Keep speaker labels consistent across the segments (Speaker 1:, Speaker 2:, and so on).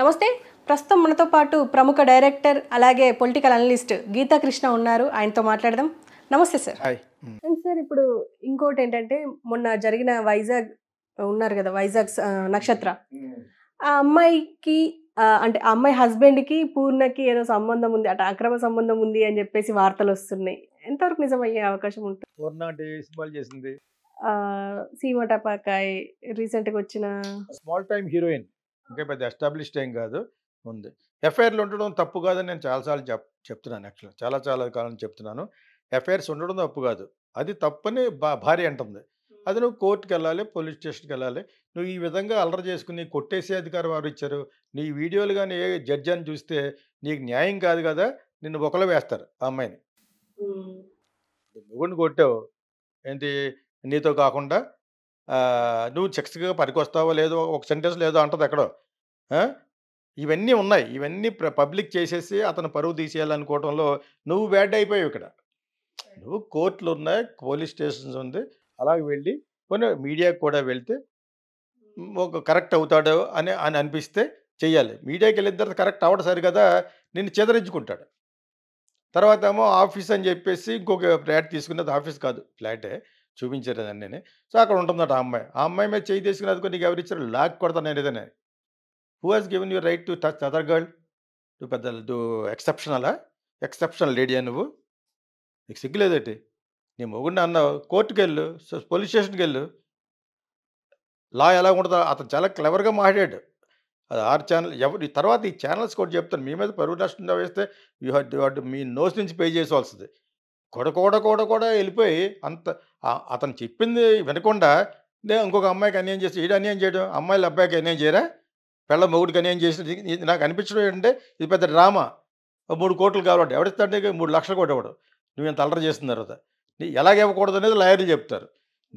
Speaker 1: నమస్తే ప్రస్తుతం మనతో పాటు ప్రముఖ డైరెక్టర్ అలాగే పొలిటికల్ అనలిస్ట్ గీతా కృష్ణ ఉన్నారు ఆయనతో మాట్లాడదాం నమస్తే సార్ సార్ ఇప్పుడు ఇంకోటి ఏంటంటే మొన్న జరిగిన వైజాగ్ ఉన్నారు కదా వైజాగ్ నక్షత్ర ఆ అమ్మాయికి అంటే ఆ అమ్మాయి హస్బెండ్కి పూర్ణకి ఏదో సంబంధం ఉంది అటు అక్రమ సంబంధం ఉంది అని చెప్పేసి వార్తలు వస్తున్నాయి ఎంతవరకు నిజం అయ్యే అవకాశం ఉంటుంది పూర్ణ సీమ టపాకాయ్ రీసెంట్గా వచ్చిన స్మాల్ టైమ్ హీరోయిన్ ఇంకా పెద్ద ఎస్టాబ్లిష్డ్ ఏం కాదు ఉంది ఎఫ్ఐఆర్లు ఉండడం తప్పు కాదని నేను చాలాసార్లు చెప్ చెప్తున్నాను యాక్చువల్గా చాలా చాలా కాలం చెప్తున్నాను ఎఫ్ఐఆర్స్ ఉండడం తప్పు కాదు అది తప్పని బా భార్య అంటుంది అది నువ్వు కోర్టుకి వెళ్ళాలి పోలీస్ స్టేషన్కి వెళ్ళాలి నువ్వు ఈ విధంగా అల్లరి చేసుకుని కొట్టేసే అధికారం వారు ఇచ్చారు నీ వీడియోలు కానీ ఏ జడ్జి అని చూస్తే నీకు న్యాయం కాదు కదా నిన్ను ఒకలో వేస్తారు ఆ అమ్మాయిని మొగుడిని కొట్టావు ఏంటి నీతో కాకుండా నువ్వు చెక్స్గా పనికొస్తావో లేదో ఒక సెంటెన్స్ లేదో అంటది ఎక్కడో ఇవన్నీ ఉన్నాయి ఇవన్నీ పబ్లిక్ చేసేసి అతను పరువు తీసేయాలనుకోవడంలో నువ్వు బ్యాడ్ అయిపోయావు ఇక్కడ నువ్వు కోర్టులు ఉన్నాయి పోలీస్ స్టేషన్స్ ఉంది అలాగే వెళ్ళి కొన్ని మీడియాకి కూడా వెళ్తే ఒక కరెక్ట్ అవుతాడు అని అని అనిపిస్తే చేయాలి మీడియాకి వెళ్ళిన తర్వాత కరెక్ట్ అవడం సరి కదా నిన్ను చెదరించుకుంటాడు తర్వాత ఏమో ఆఫీస్ అని చెప్పేసి ఇంకొక ఫ్లాట్ తీసుకున్నది ఆఫీస్ కాదు ఫ్లాటే చూపించారు దాన్ని నేను సో అక్కడ ఉంటుందట ఆ అమ్మాయి ఆ అమ్మాయి మీద చేయి తీసుకున్నది నీకు ఎవరిచ్చారు లాక్ కొడతాను నేను ఏదైనా who has given you right to touch other girl నువ్వు పెద్ద నువ్వు ఎక్సెప్షనలా ఎక్సెప్షనల్ లేడీయా నువ్వు నీకు సిగ్గులేదేటి నీ మొగుడిని అన్నావు కోర్టుకు వెళ్ళు పోలీస్ స్టేషన్కి వెళ్ళు లా ఎలా ఉంటుందో అతను చాలా క్లెవర్గా మాట్లాడు అది ఆరు ఛానల్ ఎవరు తర్వాత ఈ ఛానల్స్ కూడా చెప్తాను మీ మీద పరువు నష్టం వేస్తే యూ హ్యాడ్ మీ నోస్ నుంచి పే చేసుకోవాల్సింది కూడా కూడా కూడా కూడా వెళ్ళిపోయి అంత అతను చెప్పింది వినకుండా ఇంకొక అమ్మాయికి అన్యాయం చేసి ఈడు అన్యాయం చేయడం అమ్మాయిలు అబ్బాయికి అన్యాయం చేయరా పెళ్ళ మొగుడు కానీ ఏం చేసిన నాకు అనిపించడం ఏంటంటే ఇది పెద్ద డ్రామా మూడు కోట్లు కావాలంటే ఎవడిస్తాడే మూడు లక్షలు ఇవ్వడు నువ్వు ఇంత అల్లరి చేసిన తర్వాత నీ ఎలాగ ఇవ్వకూడదు అనేది లాయర్లు చెప్తారు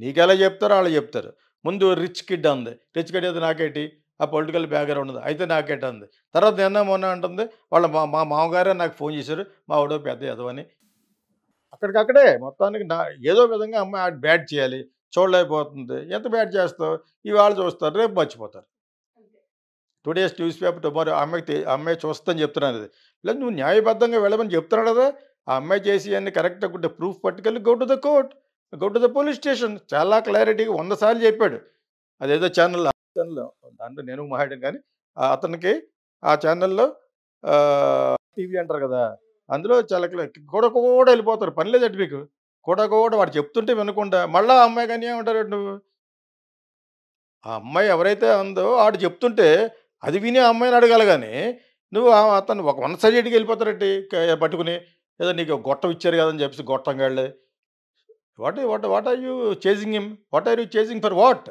Speaker 1: నీకు ఎలా చెప్తారో వాళ్ళు చెప్తారు ముందు రిచ్ కిడ్ అంది రిచ్ కిడ్ అయితే నాకేటి ఆ పొలిటికల్ బ్యాక్గ్రౌండ్ ఉంది అయితే నాకేటి అంది తర్వాత నిన్న మొన్న అంటుంది వాళ్ళ మా మా మామగారే నాకు ఫోన్ చేశారు మా ఆవిడో పెద్ద ఎదవని అక్కడికక్కడే మొత్తానికి నా ఏదో విధంగా అమ్మాయి బ్యాట్ చేయాలి చూడలేకపోతుంది ఎంత బ్యాట్ చేస్తావు ఇవాళ చూస్తారు రేపు మర్చిపోతారు టుడేస్ న్యూస్ పేపర్ టుమారో అమ్మాయికి అమ్మాయి చూస్తుందని చెప్తున్నాను అది లేదు నువ్వు న్యాయబద్ధంగా వెళ్ళమని చెప్తున్నాడు కదా ఆ అమ్మాయి చేసి అన్ని కరెక్ట్ అనుకుంటే ప్రూఫ్ పట్టుకెళ్ళి go to the court go to the police station చాలా క్లారిటీగా వంద సార్లు చెప్పాడు అదేదో ఛానల్లో ఛానల్లో దాంట్లో నేను మాట్లాడాను కానీ అతనికి ఆ ఛానల్లో టీవీ అంటారు కదా అందులో చాలా కూడా కూడా వెళ్ళిపోతారు పని లేదట మీకు కూడా కూడా వాడు చెప్తుంటే వినకుండా మళ్ళీ ఆ అమ్మాయి కానీ ఏమంటారు నువ్వు ఆ అమ్మాయి ఎవరైతే ఉందో వాడు చెప్తుంటే అది విని అమ్మాయిని అడగాలి కానీ నువ్వు అతను ఒక వన్ సైడ్కి వెళ్ళిపోతారంటే పట్టుకుని ఏదో నీకు గొట్టం ఇచ్చారు కదని చెప్పేసి గొట్టం కాళ్ళే what what what are you chasing him what are you chasing for what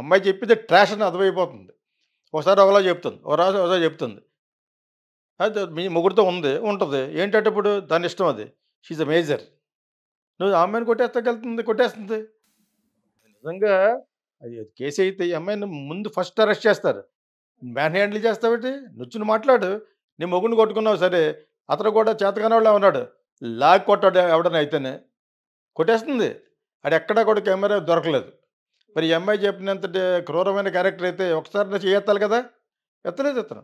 Speaker 1: అమ్మాయి చెప్పితే ట్రాష్ అని అర్థమైపోతుంది ఒకసారి ఒకలా చెప్తుంది ఒక రాజు ఒకసారి చెప్తుంది అయితే మీ ముగ్గురితో ఉంది ఉంటుంది ఏంటంటే ఇప్పుడు దాని ఇష్టం అది షీజ్ అ మేజర్ నువ్వు అమ్మాయిని కొట్టేస్తాకెళ్తుంది వెళ్తుంది కొట్టేస్తుంది నిజంగా అది కేసు అయితే ఈ అమ్మాయిని ముందు ఫస్ట్ అరెస్ట్ చేస్తారు మ్యాన్ హ్యాండిల్ చేస్తావేటి నుచ్చుని మాట్లాడు నీ మొగుడిని కొట్టుకున్నావు సరే అతను కూడా చేతకాని వాళ్ళు ఉన్నాడు లాగ్ కొట్టాడు ఎవడని అయితేనే కొట్టేస్తుంది అది ఎక్కడా కూడా కెమెరా దొరకలేదు మరి అమ్మాయి చెప్పినంత క్రూరమైన క్యారెక్టర్ అయితే ఒకసారి చేయెత్తాలి కదా ఎత్తలేదు ఎత్తను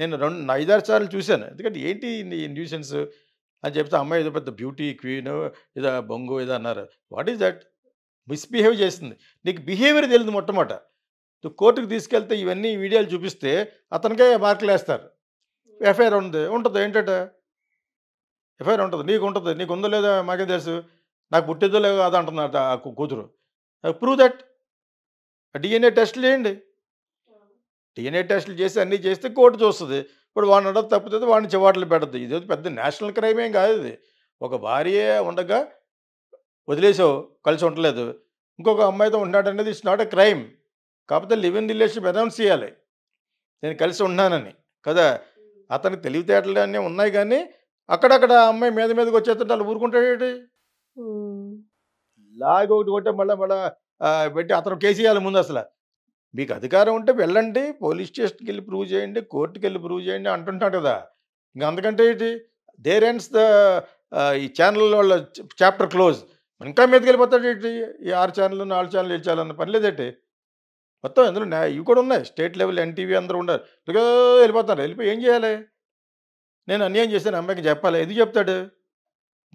Speaker 1: నేను రెండు ఐదారు సార్లు చూశాను ఎందుకంటే ఏంటి ఈ న్యూసెన్స్ అని చెప్తే అమ్మాయి ఏదో పెద్ద బ్యూటీ క్వీన్ ఇదా బొంగు ఇదా అన్నారు వాట్ ఈజ్ దట్ మిస్బిహేవ్ చేసింది నీకు బిహేవియర్ తెలియదు మొట్టమొదట నువ్వు కోర్టుకు తీసుకెళ్తే ఇవన్నీ వీడియోలు చూపిస్తే అతనికే మార్కులు వేస్తారు ఎఫ్ఐఆర్ ఉంది ఉంటుంది ఏంటంటే ఎఫ్ఐఆర్ ఉంటుంది నీకు ఉంటుంది నీకు ఉందో లేదో మాకేం తెలుసు నాకు పుట్టిద్దో లేదో అది అంటున్నారట ఆ కూతురు ప్రూవ్ దట్ డిఎన్ఏ టెస్ట్లు చేయండి డిఎన్ఏ టెస్టులు చేసి అన్నీ చేస్తే కోర్టు చూస్తుంది ఇప్పుడు వాడిని ఉండదు తప్పుతుంది వాడిని చెవాట్లు పెడద్దు ఇది పెద్ద నేషనల్ క్రైమ్ ఏం కాదు ఇది ఒక భార్య ఉండగా వదిలేసావు కలిసి ఉండలేదు ఇంకొక అమ్మాయితో ఉన్నాడు అనేది ఇట్స్ నాట్ ఎ క్రైమ్ కాకపోతే లివ్ ఇన్ రిలేషన్షిప్ అనౌన్స్ చేయాలి నేను కలిసి ఉన్నానని కదా అతనికి తెలివితేటలు అన్నీ ఉన్నాయి కానీ అక్కడక్కడ అమ్మాయి మీద మీదకి వచ్చేస్తుంటే వాళ్ళు ఊరుకుంటాడేటి లాగ ఒకటి కొట్టే మళ్ళీ మళ్ళీ పెట్టి అతను కేసు చేయాలి ముందు అసలు మీకు అధికారం ఉంటే వెళ్ళండి పోలీస్ స్టేషన్కి వెళ్ళి ప్రూవ్ చేయండి కోర్టుకి వెళ్ళి ప్రూవ్ చేయండి అంటుంటాడు కదా ఇంకా అందుకంటే ఏంటి దేర్ ఎండ్స్ ద ఈ ఛానల్ వాళ్ళ చాప్టర్ క్లోజ్ ఇంకా మీదకెళ్ళిపోతాడు ఈ ఆరు ఛానల్ నాలుగు ఛానల్ ఏ ఛానల్ పని లేదేంటి మొత్తం న్యాయ ఇవి కూడా ఉన్నాయి స్టేట్ లెవెల్ ఎన్టీవీ అందరూ ఉండరు ఇదిగో వెళ్ళిపోతారు వెళ్ళిపోయి ఏం చేయాలి నేను అన్యాయం చేశాను అమ్మాయికి చెప్పాలి ఎందుకు చెప్తాడు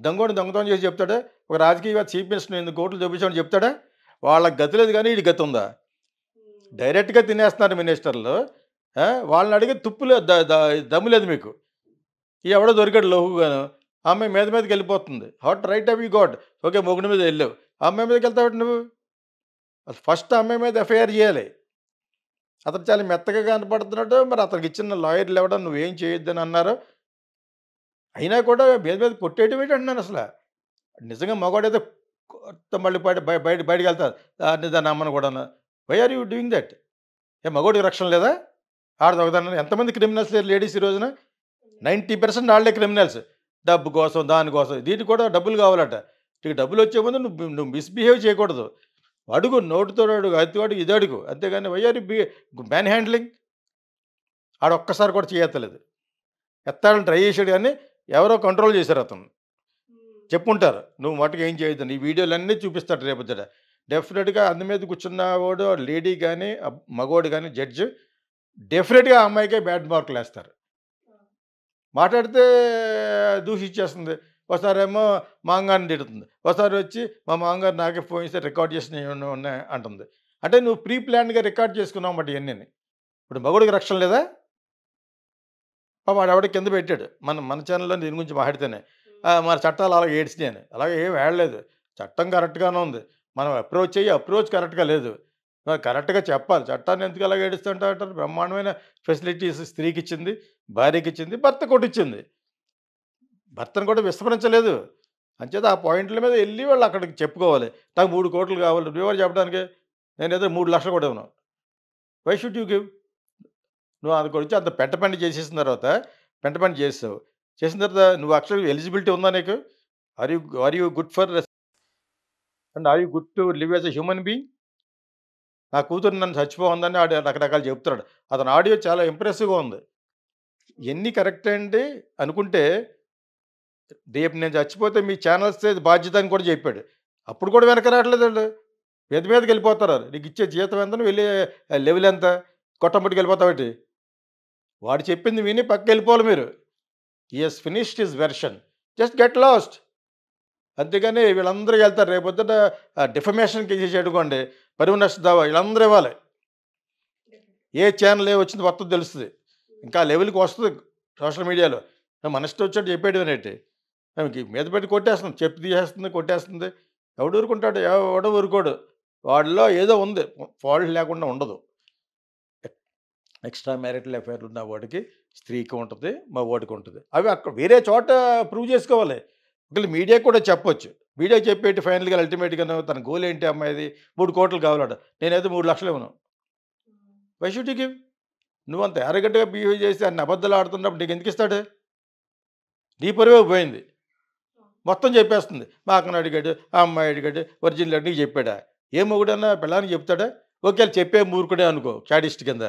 Speaker 1: దొంగోడు దొంగతనం చేసి చెప్తాడు ఒక రాజకీయ చీఫ్ మినిస్టర్ ఎందుకు కోట్లు చూపించామని చెప్తాడా వాళ్ళకి గతి లేదు కానీ వీడి గతి ఉందా డైరెక్ట్గా తినేస్తున్నారు మినిస్టర్లు వాళ్ళని అడిగి తుప్పు లేదు దమ్ము లేదు మీకు ఎవడో దొరికాడు లోహుగాను అమ్మాయి మీద మీదకి వెళ్ళిపోతుంది what right you got okay మొగుడి మీద వెళ్ళావు అమ్మాయి మీదకి వెళ్తావు నువ్వు అసలు ఫస్ట్ అమ్మాయి మీద ఎఫ్ఐఆర్ చేయాలి అతను చాలా మెత్తగా కనపడుతున్నాడు మరి అతనికి ఇచ్చిన లాయర్లు ఎవడం నువ్వేం చేయొద్దని అన్నారు అయినా కూడా మీద మీద కొట్టేయటం ఏంటి అంటున్నాను అసలు నిజంగా మగవాడైతే కొత్త మళ్ళీ బయట బయట బయటకు వెళ్తారు దాన్ని అమ్మను కూడా why are you doing that ఏ మగోడికి రక్షణ లేదా ఆడదొకదాన్ని ఎంతమంది క్రిమినల్స్ లేరు లేడీస్ ఈ రోజున నైంటీ పర్సెంట్ వాళ్ళే క్రిమినల్స్ డబ్బు కోసం దానికోసం దీనికి కూడా డబ్బులు కావాలట నీకు డబ్బులు వచ్చే ముందు నువ్వు నువ్వు మిస్బిహేవ్ చేయకూడదు అడుగు నోటుతో అడుగు అడుగు ఇది అడుగు అంతేగాని వైఆర్ బి మ్యాన్ హ్యాండ్లింగ్ ఆడ ఒక్కసారి కూడా చేయత్తలేదు ఎత్తాలని ట్రై చేశాడు కానీ ఎవరో కంట్రోల్ చేశారు అతను చెప్పుంటారు నువ్వు మటుకు ఏం చేయొద్దు ఈ వీడియోలన్నీ చూపిస్తాడు రేపొద్దుట డెఫినెట్గా అందు మీద కూర్చున్నవాడు లేడీ కానీ మగోడు కానీ జడ్జ్ డెఫినెట్గా ఆ అమ్మాయికే బ్యాడ్ మార్కులు వేస్తారు మాట్లాడితే దూషించేస్తుంది ఒకసారేమో మాంగాన్ని తిడుతుంది ఒకసారి వచ్చి మా మాంగారు నాకే ఫోన్ చేస్తే రికార్డ్ చేసిన అంటుంది అంటే నువ్వు ప్రీ ప్లాన్గా రికార్డ్ చేసుకున్నావు అన్నమాట ఇవన్నీ ఇప్పుడు మగుడికి రక్షణ లేదా వాడు ఆవిడ కింద పెట్టాడు మన మన ఛానల్లో దీని గురించి మాట్లాడితేనే మన చట్టాలు అలాగే ఏడ్చినాయని అలాగే ఏం వేడలేదు చట్టం కరెక్ట్గానే ఉంది మనం అప్రోచ్ అయ్యి అప్రోచ్ కరెక్ట్గా లేదు కరెక్ట్గా చెప్పాలి చట్టాన్ని ఎందుకు అలాగే ఏడుస్తుంటారు బ్రహ్మాండమైన ఫెసిలిటీస్ స్త్రీకి ఇచ్చింది భార్యకి ఇచ్చింది భర్త కొట్టించింది భర్తను కూడా విస్మరించలేదు అంచేత ఆ పాయింట్ల మీద వెళ్ళి వాళ్ళు అక్కడికి చెప్పుకోవాలి నాకు మూడు కోట్లు కావాలి నువ్వెవరు చెప్పడానికి నేను ఏదో మూడు లక్షలు కూడా ఉన్నాను వై షుడ్ యూ గివ్ నువ్వు అది గురించి అంత పెంటపెంట చేసేసిన తర్వాత పెంట పెంటపెంట చేసావు చేసిన తర్వాత నువ్వు యాక్చువల్గా ఎలిజిబిలిటీ ఉందా నీకు are you are you good for and are you good to live as a human being నా కూతురు నన్ను చచ్చిపోతుందని ఆడు రకరకాలు చెప్తున్నాడు అతని ఆడియో చాలా ఇంప్రెసివ్గా ఉంది ఎన్ని కరెక్ట్ అండి అనుకుంటే రేపు నేను చచ్చిపోతే మీ ఛానల్స్ బాధ్యత అని కూడా చెప్పాడు అప్పుడు కూడా వెనక రావట్లేదండి మీద మీదకి వెళ్ళిపోతారు నీకు ఇచ్చే జీతం ఎంత వెళ్ళే లెవెల్ ఎంత కొట్టంపటికి వెళ్ళిపోతావేంటి వాడు చెప్పింది విని పక్క వెళ్ళిపోవాలి మీరు his finished his version just get lost అంతేగాని వీళ్ళందరూ వెళ్తారు రేపొద్దుట డిఫమేషన్ కేసెస్ అనుకోండి పరువు నష్టదావా వీళ్ళందరూ ఇవ్వాలి ఏ ఛానల్ ఏ వచ్చింది మొత్తం తెలుస్తుంది ఇంకా లెవెల్కి వస్తుంది సోషల్ మీడియాలో మన ఇష్టం వచ్చాడు చెప్పాడు అనేటి ఆమెకి మీద పెట్టి కొట్టేస్తుంది చెప్పి తీసేస్తుంది కొట్టేస్తుంది ఎవడు ఊరుకుంటాడు ఎవడ ఊరుకోడు వాడిలో ఏదో ఉంది ఫాల్ట్ లేకుండా ఉండదు ఎక్స్ట్రా మ్యారిటల్ అఫైర్లు ఉన్న వాడికి స్త్రీకి ఉంటుంది మా వాడికి ఉంటుంది అవి అక్కడ వేరే చోట ప్రూవ్ చేసుకోవాలి ఒకళ్ళు మీడియా కూడా చెప్పొచ్చు మీడియా చెప్పేటి ఫైనల్గా అల్టిమేట్గా తన గోల్ ఏంటి అమ్మాయిది మూడు కోట్లు కావాలట నేనైతే మూడు లక్షలు ఇవ్వను వై గివ్ నువ్వు అంత ఎరగట్టుగా బిహేవ్ చేసి అన్ని అబద్ధాలు ఆడుతున్నప్పుడు నీకు ఎందుకు ఇస్తాడు నీ పొరవే పోయింది మొత్తం చెప్పేస్తుంది మా అక్కను అడిగాడు ఆ అమ్మాయి అడిగాడు ఒరిజినల్ అడిగి చెప్పాడా ఏ మొగుడన్నా పిల్లానికి చెప్తాడా ఓకే చెప్పే మూర్ఖుడే అనుకో చాడిస్ట్ కింద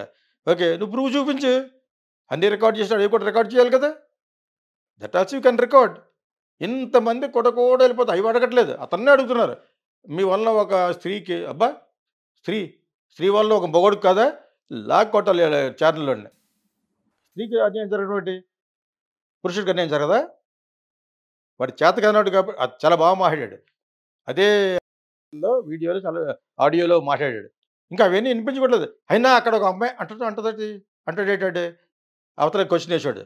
Speaker 1: ఓకే నువ్వు ప్రూవ్ చూపించు అన్నీ రికార్డ్ చేస్తాడు ఏ కూడా రికార్డ్ చేయాలి కదా that also you can record ఇంతమంది కూడా వెళ్ళిపోతే అవి అడగట్లేదు అతన్నే అడుగుతున్నారు మీ వల్ల ఒక స్త్రీకి అబ్బా స్త్రీ స్త్రీ వల్ల ఒక మొగడు కదా లాక్కోటాలి చార్లలోని స్త్రీకి అన్యాయం జరగటువంటి పురుషుడికి అన్యాయం జరగదా వాడు చేత కదనాడు కాబట్టి అది చాలా బాగా మాట్లాడాడు అదే వీడియోలో చాలా ఆడియోలో మాట్లాడాడు ఇంకా అవన్నీ వినిపించకూడదు అయినా అక్కడ ఒక అమ్మాయి అంటుంటా అంటుంది అంటాడేటాడు అవతల క్వశ్చన్ వేసాడు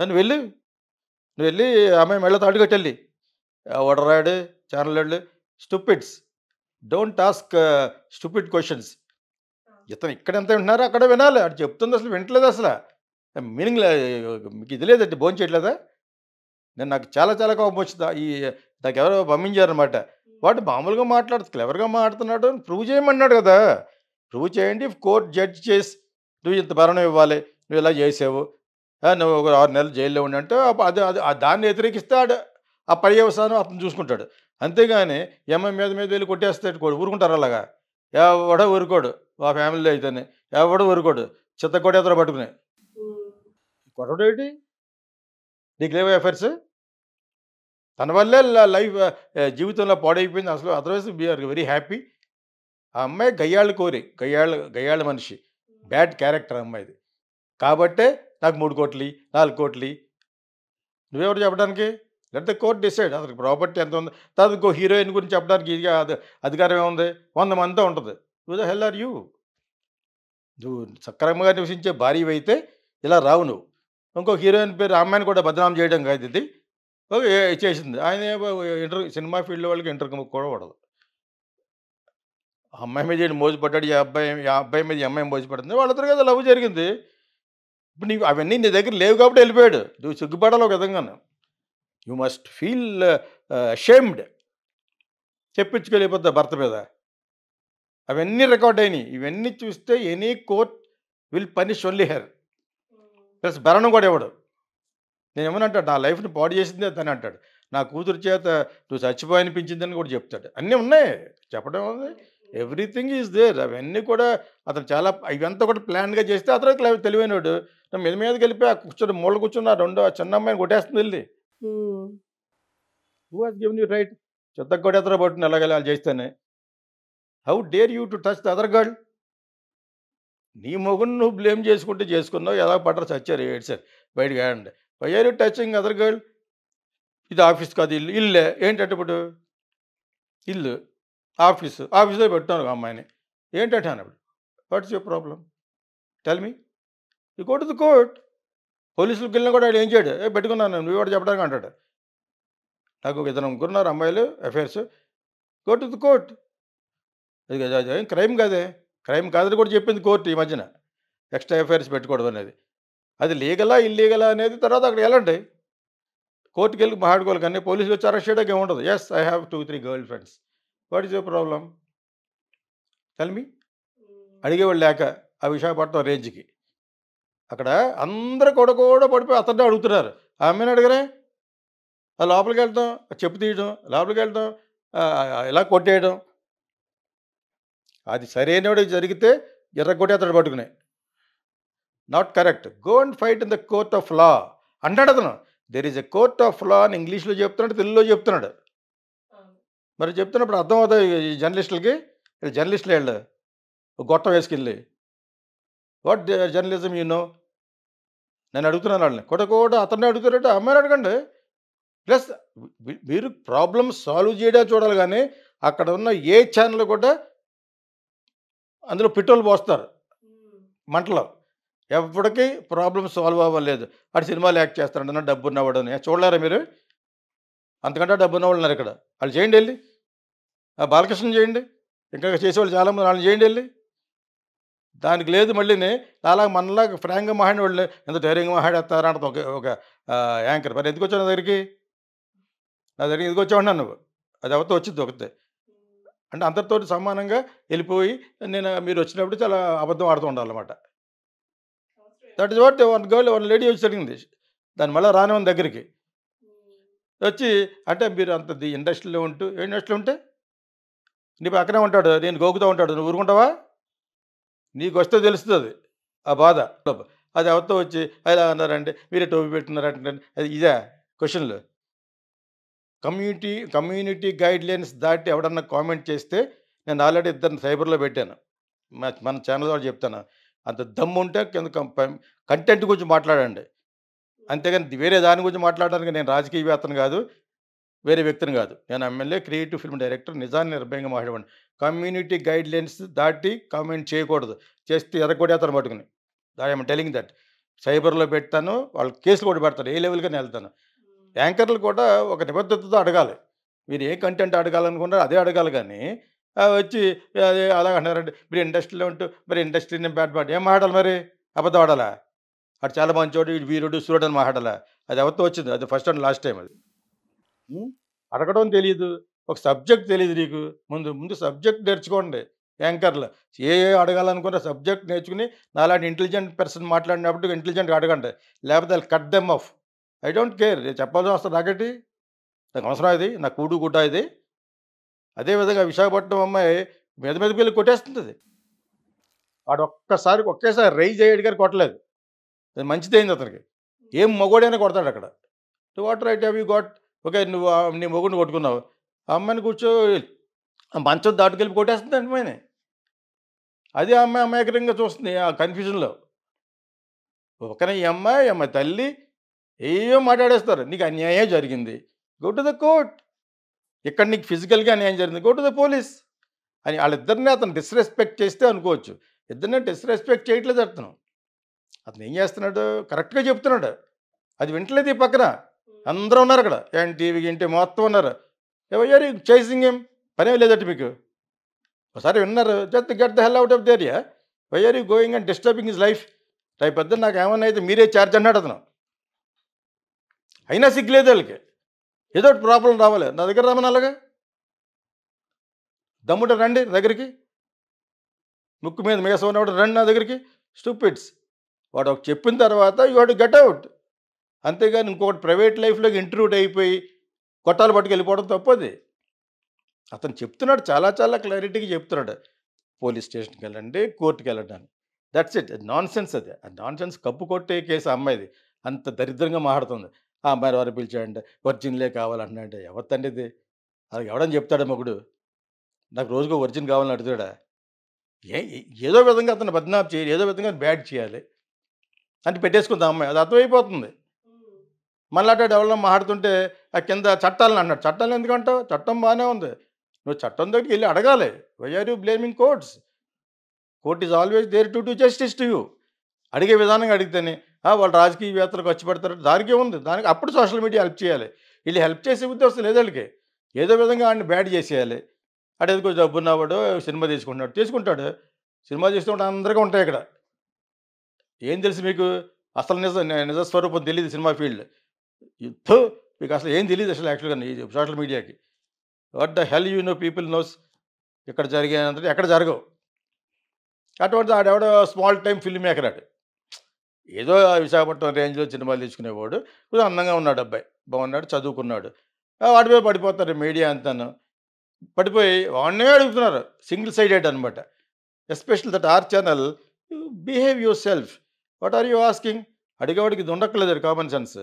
Speaker 1: నన్ను వెళ్ళి నువ్వు వెళ్ళి అమ్మాయి మెళ్ళ తాడు వెళ్ళి ఓడరాడు channel stupids don't ask stupid questions ఇతను ఇక్కడెంత వింటున్నారో అక్కడ వినాలి అటు చెప్తుంది అసలు వింటలేదు అసలు మీనింగ్ మీకు ఇది లేదండి భోజనం చేయట్లేదా నేను నాకు చాలా చాలా కోపం వచ్చింది ఈ నాకు ఎవరో పంపించారనమాట వాడు మామూలుగా మాట్లాడు క్లెవర్గా మాట్లాడుతున్నాడు ప్రూవ్ చేయమన్నాడు కదా ప్రూవ్ చేయండి కోర్టు జడ్జ్ చేసి నువ్వు ఇంత భరణం ఇవ్వాలి నువ్వు ఇలా చేసావు నువ్వు ఒక ఆరు నెలలు జైల్లో ఉండంటే అది అది దాన్ని వ్యతిరేకిస్తాడు ఆ పర్యవసానం అతను చూసుకుంటాడు అంతేగాని ఎంఐ మీద మీద వెళ్ళి కొట్టేస్తాడు ఊరుకుంటారు అలాగా ఎవడ ఊరుకోడు మా ఫ్యామిలీలో అయితేనే ఎవడ ఊరుకోడు చిత్త కొట్టేతలు పట్టుకునే కొట్టడేటి నీకు లేవు ఎఫర్స్ తన వల్లే లైఫ్ జీవితంలో పాడైపోయింది అసలు అదర్వైజ్ వీఆర్ వెరీ హ్యాపీ ఆ అమ్మాయి గయ్యాళ్ళు కోరి గయ్యాళ్ళు గయ్యాళ్ళ మనిషి బ్యాడ్ క్యారెక్టర్ అమ్మాయిది కాబట్టే నాకు మూడు కోట్లు నాలుగు కోట్లు నువ్వెవరు చెప్పడానికి లెట్ ద కోర్ట్ డిసైడ్ అతనికి ప్రాపర్టీ ఎంత ఉంది తర్వాత ఇంకో హీరోయిన్ గురించి చెప్పడానికి అధికారం ఏముంది వంద మంది ఉంటుంది you the hell are you నువ్వు సక్రమంగా నివసించే భార్య అయితే ఇలా రావు నువ్వు ఇంకో హీరోయిన్ పేరు అమ్మాయిని కూడా బదనాం చేయడం కాదు ఇది ఓకే చేసింది ఆయన ఇంటర్ సినిమా ఫీల్డ్ వాళ్ళకి ఇంటర్ కూడా పడదు అమ్మాయి మీద మోజు పడ్డాడు ఈ అబ్బాయి ఈ అబ్బాయి మీద ఈ అమ్మాయి మోజు పడుతుంది వాళ్ళిద్దరు కదా లవ్ జరిగింది ఇప్పుడు నీకు అవన్నీ నీ దగ్గర లేవు కాబట్టి వెళ్ళిపోయాడు నువ్వు సిగ్గుపడాలి ఒక విధంగానే యు మస్ట్ ఫీల్ షేమ్డ్ చెప్పించుకోలేకపోతే భర్త మీద అవన్నీ రికార్డ్ అయినాయి ఇవన్నీ చూస్తే any court will punish only her plus భరణం కూడా ఇవ్వడు నేను ఏమనంటాడు నా లైఫ్ని పాడు చేసిందే తను అంటాడు నా కూతురు చేత నువ్వు చచ్చిపోయి అనిపించిందని కూడా చెప్తాడు అన్నీ ఉన్నాయి చెప్పడం ఎవ్రీథింగ్ ఈజ్ దేర్ అవన్నీ కూడా అతను చాలా ఇవంతా కూడా ప్లాన్గా చేస్తే అతను తెలివైనడు మీద మీదకి వెళ్ళిపోయి ఆ కూర్చొని మూల కూర్చున్న రెండు ఆ చిన్న అమ్మాయిని కొట్టేస్తుంది వెళ్ళి who has given you right చెత్త ఎత్తర పట్టుకుని ఎలాగలి వాళ్ళు చేస్తేనే how dare you to touch the other girl నీ మొగుని నువ్వు బ్లేమ్ చేసుకుంటే చేసుకున్నావు ఎలా పడ్డారు చచ్చారు ఏడు బయటకు ఆడండి why are you touching other girl ఇది ఆఫీస్ కాదు ఇల్లు ఇల్లే ఏంటంటే ఇప్పుడు ఇల్లు ఆఫీసు ఆఫీస్లో పెట్టాను అమ్మాయిని ఏంటంటాను ఇప్పుడు what's your problem tell me you go to court పోలీసులకు వెళ్ళినా కూడా వాడు ఏం చేయడు ఏ పెట్టుకున్నాను నేను వీవాడు చెప్పడానికి అంటాడు నాకు ఇద్దరు ముగ్గురున్నారు అమ్మాయిలు affairs court to the court ఇది క్రైమ్ కాదే క్రైమ్ కాదని కూడా చెప్పింది కోర్టు ఈ మధ్యన ఎక్స్ట్రా ఎఫ్ఐఆర్స్ పెట్టుకోవడం అనేది అది లీగలా ఇల్లీగలా అనేది తర్వాత అక్కడ వెళ్ళండి కోర్టుకి వెళ్ళి మాట్లాడుకోవాలి కానీ పోలీసులు వచ్చి అరెస్ట్ చేయడానికి ఏముండదు yes I have two three girlfriends what is you problem తల్మి అడిగేవాళ్ళు లేక ఆ విశాఖపట్నం రేంజ్కి అక్కడ అందరు కూడా పడిపోయి అతన్ని అడుగుతున్నారు ఆ అమ్మాయిని ఆ లోపలికి వెళ్తాం చెప్పు తీయడం లోపలికి వెళ్తాం ఇలా కొట్టేయడం అది సరైనవాడు జరిగితే ఎర్రగొట్టి అతడు పట్టుకునే not correct go and fight in the court of law అంటాడు అతను there is a court of law అని ఇంగ్లీష్లో చెప్తున్నాడు తెలుగులో చెప్తున్నాడు మరి చెప్తున్నప్పుడు అర్థం అవుతాయి జర్నలిస్టులకి జర్నలిస్టులు వెళ్ళారు గొట్టం వేసుకెళ్ళి వాట్ జర్నలిజం యూ నో నేను అడుగుతున్నాను వాళ్ళని కూడా అతన్ని అడుగుతున్నట్టు అమ్మాయిని అడగండి ప్లస్ మీరు ప్రాబ్లం సాల్వ్ చేయడం చూడాలి కానీ అక్కడ ఉన్న ఏ ఛానల్ కూడా అందులో పెట్రోల్ పోస్తారు మంటలో ఎప్పటికీ ప్రాబ్లం సాల్వ్ అవ్వలేదు అటు సినిమాలు యాక్ట్ చేస్తారన్న డబ్బు ఉన్నవాడు అని చూడలేరా మీరు అంతకంటే డబ్బు ఉన్నవాళ్ళు ఉన్నారు ఇక్కడ వాళ్ళు చేయండి వెళ్ళి బాలకృష్ణ చేయండి ఇంకా చేసేవాళ్ళు చాలామంది వాళ్ళని చేయండి వెళ్ళి దానికి లేదు మళ్ళీ అలాగ మనలాగా ఫ్రాంక్గా మాట్లాడి వాళ్ళు ఎంత ధైర్యంగా మాట్లాడేస్తారా అంటే ఒక ఒక యాంకర్ మరి ఎందుకు వచ్చావు నా దగ్గరికి నా దగ్గరికి ఎందుకు వచ్చావు నువ్వు అది అవతో వచ్చింది ఒకతే అంటే అందరితో సమానంగా వెళ్ళిపోయి నేను మీరు వచ్చినప్పుడు చాలా అబద్ధం ఆడుతూ ఉండాలన్నమాట that is what one girl one lady వచ్చి జరిగింది దాని మళ్ళీ రానివన్ దగ్గరికి వచ్చి అంటే మీరు అంత ఇండస్ట్రీలో ఉంటూ ఇండస్ట్రీలో ఉంటే నీ పక్కనే ఉంటాడు నేను గోగుతూ ఉంటాడు నువ్వు ఊరుకుంటావా నీకు వస్తే తెలుస్తుంది ఆ బాధ అది అవతో వచ్చి అలా అన్నారంటే మీరే టోపీ పెట్టున్నారంటే అది ఇదే క్వశ్చన్లు కమ్యూనిటీ కమ్యూనిటీ గైడ్లైన్స్ దాటి ఎవడన్నా కామెంట్ చేస్తే నేను ఆల్రెడీ ఇద్దరిని సైబర్లో పెట్టాను మన ఛానల్ ద్వారా చెప్తాను అంత దమ్ము ఉంటే కింద కంటెంట్ గురించి మాట్లాడండి అంతేగాని వేరే దాని గురించి మాట్లాడడానికి నేను రాజకీయవేత్తను కాదు వేరే వ్యక్తిని కాదు నేను ఎమ్మెల్యే క్రియేటివ్ ఫిల్మ్ డైరెక్టర్ నిజాన్ని నిర్భయంగా మాట్లాడేవాడిని కమ్యూనిటీ గైడ్ లైన్స్ దాటి కామెంట్ చేయకూడదు చేస్తే అతను పట్టుకుని ఏమో టెలింగ్ దట్ సైబర్లో పెడతాను వాళ్ళు కేసులు కూడా పెడతాను ఏ లెవెల్గా వెళ్తాను యాంకర్లు కూడా ఒక నిబద్ధతతో అడగాలి మీరు ఏ కంటెంట్ అడగాలనుకున్నారో అదే అడగాలి కానీ వచ్చి అదే అలాగ అంటారంటే మీరు ఇండస్ట్రీలో ఉంటూ మరి ఇండస్ట్రీని బ్యాట్ బ్యాట్ ఏం మాట్లాడాలి మరి అబద్ధం ఆడాలా అటు చాలా మంచోడు వీరుడు సూర్యుడు అని మాట్లాడాలా అది ఎవరితో వచ్చింది అది ఫస్ట్ అండ్ లాస్ట్ టైం అది అడగడం తెలియదు ఒక సబ్జెక్ట్ తెలియదు నీకు ముందు ముందు సబ్జెక్ట్ నేర్చుకోండి యాంకర్లు ఏ ఏ అడగాలనుకున్న సబ్జెక్ట్ నేర్చుకుని నాలాంటి ఇంటెలిజెంట్ పర్సన్ మాట్లాడినప్పుడు ఇంటెలిజెంట్గా అడగండి లేకపోతే cut them off I don't care చెప్పాల్సిన అవసరం నాకేంటి నాకు అవసరం ఇది నా కూడు గుడ్డ ఇది అదేవిధంగా విశాఖపట్నం అమ్మాయి మీద మీదకి వెళ్ళి కొట్టేస్తుంది వాడు ఒక్కసారి ఒకేసారి రైజ్ అయ్యాడు గారు కొట్టలేదు అది మంచిదైంది అతనికి ఏం మగోడైనా కొడతాడు అక్కడ what right have you got okay నువ్వు నీ మొగుడిని కొట్టుకున్నావు అమ్మాయిని కూర్చో మంచం దాటుకెళ్ళి కొట్టేస్తుంది అమ్మాయిని అది అమ్మాయి అమాయకరంగా చూస్తుంది ఆ కన్ఫ్యూజన్లో ఒకనే ఈ అమ్మాయి అమ్మాయి తల్లి ఏయో మాట్లాడేస్తారు నీకు అన్యాయం జరిగింది గో టు ద కోర్ట్ ఇక్కడ నీకు ఫిజికల్గా అన్యాయం జరిగింది గో టు ద పోలీస్ అని వాళ్ళిద్దరిని అతను డిస్రెస్పెక్ట్ చేస్తే అనుకోవచ్చు ఇద్దరిని డిస్రెస్పెక్ట్ చేయట్లేదు అతను అతను ఏం చేస్తున్నాడు కరెక్ట్గా చెప్తున్నాడు అది వింటలేదు ఈ పక్కన అందరూ ఉన్నారు అక్కడ ఎన్టీవీ ఇంటి మొత్తం ఉన్నారు ఎవరి చేసింగ్ ఏం పనే లేదంటే మీకు ఒకసారి విన్నారు just get the hell out of the area why are you going and disturbing his life రేపు పొద్దున్న నాకు ఏమన్నా అయితే మీరే ఛార్జ్ అన్నాడు అతను అయినా సిగ్గులేదు వాళ్ళకి ఏదో ప్రాబ్లం రావాలి నా దగ్గర రామని అలాగా దమ్ముట రండి దగ్గరికి ముక్కు మీద మేసం ఉన్నవాడు రండి నా దగ్గరికి స్టూపిడ్స్ వాడు ఒక చెప్పిన తర్వాత యూ హ్యాడ్ గెట్ అవుట్ అంతేగాని ఇంకొకటి ప్రైవేట్ లైఫ్లోకి ఇంట్రూట్ అయిపోయి కొట్టాలు పట్టుకెళ్ళిపోవడం తప్పది అతను చెప్తున్నాడు చాలా చాలా క్లారిటీగా చెప్తున్నాడు పోలీస్ స్టేషన్కి వెళ్ళండి కోర్టుకి వెళ్ళండి దట్స్ ఇట్ నాన్ సెన్స్ అది ఆ నాన్ సెన్స్ కప్పు కొట్టే కేసు అమ్మాయిది అంత దరిద్రంగా మాట్లాడుతుంది ఆ అమ్మాయి వారు పిలిచాడంటే ఒరిజిన్లే కావాలంటే ఎవరితండి ఇది అది ఎవడని చెప్తాడు మొగుడు నాకు రోజుగా ఒరిజిన్ కావాలని అడుగుతాడా ఏ ఏదో విధంగా అతను బద్నాప్ చేయాలి ఏదో విధంగా బ్యాడ్ చేయాలి అంటే పెట్టేసుకుందాం అమ్మాయి అది అర్థమైపోతుంది అటు డెవలప్ మాట్లాడుతుంటే ఆ కింద చట్టాలను అన్నాడు చట్టాలు ఎందుకంటావు చట్టం బాగానే ఉంది నువ్వు చట్టం దగ్గరికి వెళ్ళి అడగాలి why are you blaming courts court is always there to do justice to you అడిగే విధానంగా అడిగితేని వాళ్ళు రాజకీయవేత్తలు ఖర్చు పెడతారు దానికే ఉంది దానికి అప్పుడు సోషల్ మీడియా హెల్ప్ చేయాలి వీళ్ళు హెల్ప్ చేసే ఉద్దేశం లేదు వాళ్ళకి ఏదో విధంగా వాడిని బ్యాడ్ చేసేయాలి అటు కొంచెం డబ్బు ఉన్నవాడు సినిమా తీసుకుంటున్నాడు తీసుకుంటాడు సినిమా తీసుకుంటే అందరికీ ఉంటాయి ఇక్కడ ఏం తెలుసు మీకు అసలు నిజ నిజస్వరూపం తెలియదు సినిమా ఫీల్డ్ యుద్ధ మీకు అసలు ఏం తెలియదు అసలు యాక్చువల్గా సోషల్ మీడియాకి what the hell you know people knows ఇక్కడ జరిగినంత ఎక్కడ జరగవు అటువంటి ఆడెవడో స్మాల్ టైం ఫిల్మ్ మేకర్ అటు ఏదో విశాఖపట్నం రేంజ్లో సినిమాలు తీసుకునేవాడు కొద్దిగా అందంగా ఉన్నాడు అబ్బాయి బాగున్నాడు చదువుకున్నాడు వాడి మీద పడిపోతారు మీడియా అంతాను పడిపోయి వాడినే అడుగుతున్నారు సింగిల్ సైడెడ్ అనమాట especial that our channel behave yourself what are you asking అడిగేవాడికి ఉండక్కర్లేదు కామన్ సెన్స్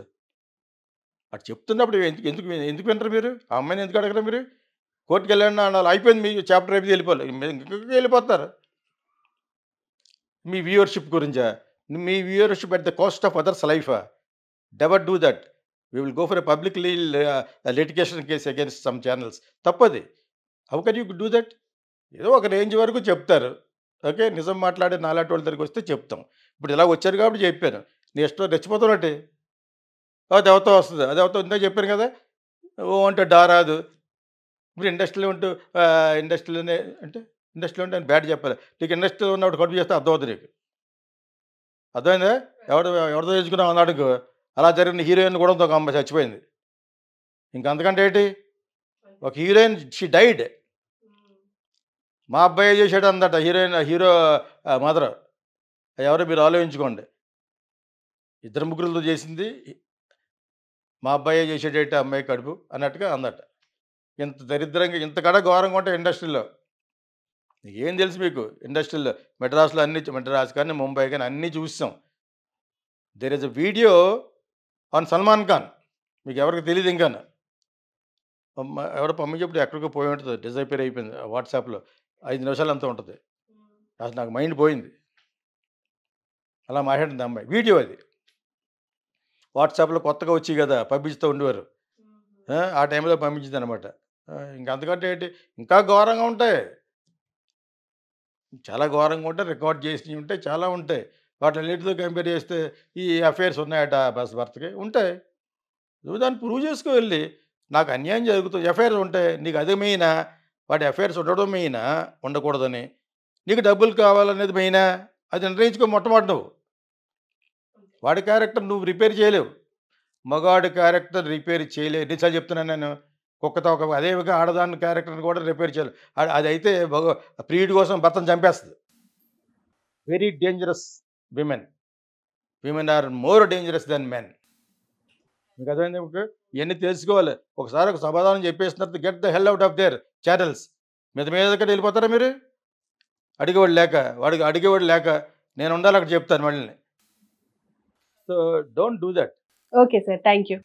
Speaker 1: అటు చెప్తున్నప్పుడు ఎందుకు ఎందుకు ఎందుకు వింటారు మీరు ఆ అమ్మాయిని ఎందుకు అడగరు మీరు కోర్టుకి వెళ్ళండి అన్నారు అయిపోయింది మీ చాప్టర్ అయిపోయి వెళ్ళిపోవాలి ఇంకా వెళ్ళిపోతారు మీ వ్యూవర్షిప్ గురించా మీ viewership at the cost of others లైఫా డెవర్ do that we will go for a public litigation case against some channels తప్పది how can you do that ఏదో ఒక రేంజ్ వరకు చెప్తారు ఓకే నిజం మాట్లాడే నాలాంటి వాళ్ళ దగ్గరికి వస్తే చెప్తాం ఇప్పుడు ఇలా వచ్చారు కాబట్టి చెప్పాను నీ ఇష్టం రెచ్చిపోతున్నట్టే అది ఎవతో వస్తుంది అది ఎవతో ఇందాక చెప్పాను కదా ఓ అంటే డా రాదు ఇప్పుడు ఇండస్ట్రీలో ఉంటూ ఇండస్ట్రీలోనే అంటే ఇండస్ట్రీలో ఉంటే బ్యాడ్ చెప్పాలి నీకు ఇండస్ట్రీలో ఉన్నప్పుడు కడుపు చేస్తే అర్థమవుతుంది నీకు అర్థమైందా ఎవరు ఎవరితో తెచ్చుకున్నావు అన్నాడు అలా జరిగిన హీరోయిన్ కూడా ఒక అమ్మాయి చచ్చిపోయింది ఇంకంతకంటే ఏంటి ఒక హీరోయిన్ షీ డైడ్ మా అబ్బాయి చేసాడు అందట హీరోయిన్ హీరో మదర్ ఎవరో మీరు ఆలోచించుకోండి ఇద్దరు ముగ్గురులతో చేసింది మా అబ్బాయే చేసేటట్టు అమ్మాయి కడుపు అన్నట్టుగా అందట ఇంత దరిద్రంగా ఇంతకడ ఘోరంగా ఉంటాయి ఇండస్ట్రీలో ఏం తెలుసు మీకు ఇండస్ట్రీలో మెడ్రాస్లో అన్ని మెడ్రాస్ కానీ ముంబై కానీ అన్నీ చూస్తాం there is a video on Salman Khan మీకు ఎవరికి తెలియదు ఇంకా ఎవరో పంపించేప్పుడు ఎక్కడికో పోయి ఉంటుంది డిజైపేర్ అయిపోయింది వాట్సాప్లో ఐదు నిమిషాలు అంతా ఉంటుంది అసలు నాకు మైండ్ పోయింది అలా మాట్లాడింది అమ్మాయి వీడియో అది వాట్సాప్లో కొత్తగా వచ్చి కదా పంపించుతూ ఉండేవారు ఆ టైంలో పంపించింది అనమాట అంతకంటే ఏంటి ఇంకా ఘోరంగా ఉంటాయి చాలా ఘోరంగా ఉంటాయి రికార్డ్ చేసి ఉంటాయి చాలా ఉంటాయి వాటిన్నిటితో కంపేర్ చేస్తే ఈ అఫైర్స్ ఉన్నాయట బస్ భర్తకి ఉంటాయి నువ్వు దాన్ని ప్రూవ్ చేసుకో వెళ్ళి నాకు అన్యాయం జరుగుతుంది ఎఫైర్స్ ఉంటాయి నీకు అది మెయినా వాటి ఎఫైర్స్ ఉండడం మెయినా ఉండకూడదని నీకు డబ్బులు కావాలనేది మెయినా అది నిర్ణయించుకో మొట్టమొదటి నువ్వు వాడి క్యారెక్టర్ నువ్వు రిపేర్ చేయలేవు మగాడి క్యారెక్టర్ రిపేర్ చేయలేవు ఎన్నిసార్లు చెప్తున్నాను నేను కుక్కతో ఒక అదే ఆడదాని క్యారెక్టర్ని కూడా రిపేర్ చేయాలి అది అయితే ప్రియుడి కోసం భర్తను చంపేస్తుంది very dangerous women women are more dangerous than men మీకు ఇవన్నీ తెలుసుకోవాలి ఒకసారి ఒక సమాధానం చెప్పేసినట్టు get the hell out of their channels మీద మీద దగ్గర వెళ్ళిపోతారా మీరు అడిగేవాడు లేక వాడికి అడిగేవాడు లేక నేను ఉండాలి అక్కడ చెప్తాను మళ్ళీ So don't do that. Okay, sir. Thank you.